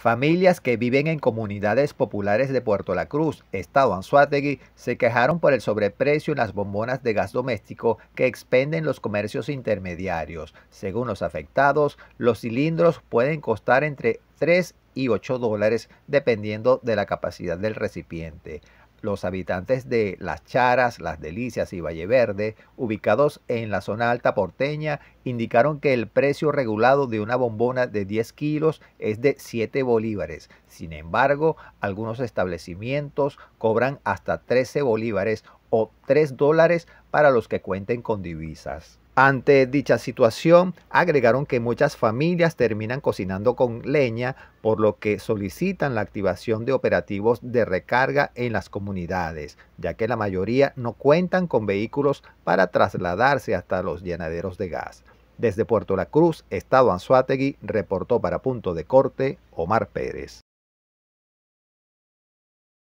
Familias que viven en comunidades populares de Puerto La Cruz, Estado Anzuategui, se quejaron por el sobreprecio en las bombonas de gas doméstico que expenden los comercios intermediarios. Según los afectados, los cilindros pueden costar entre 3 y 8 dólares dependiendo de la capacidad del recipiente. Los habitantes de Las Charas, Las Delicias y Valle Verde, ubicados en la zona alta porteña, indicaron que el precio regulado de una bombona de 10 kilos es de 7 bolívares. Sin embargo, algunos establecimientos cobran hasta 13 bolívares o 3 dólares para los que cuenten con divisas. Ante dicha situación, agregaron que muchas familias terminan cocinando con leña, por lo que solicitan la activación de operativos de recarga en las comunidades, ya que la mayoría no cuentan con vehículos para trasladarse hasta los llenaderos de gas. Desde Puerto La Cruz, Estado Anzuategui, reportó para Punto de Corte Omar Pérez.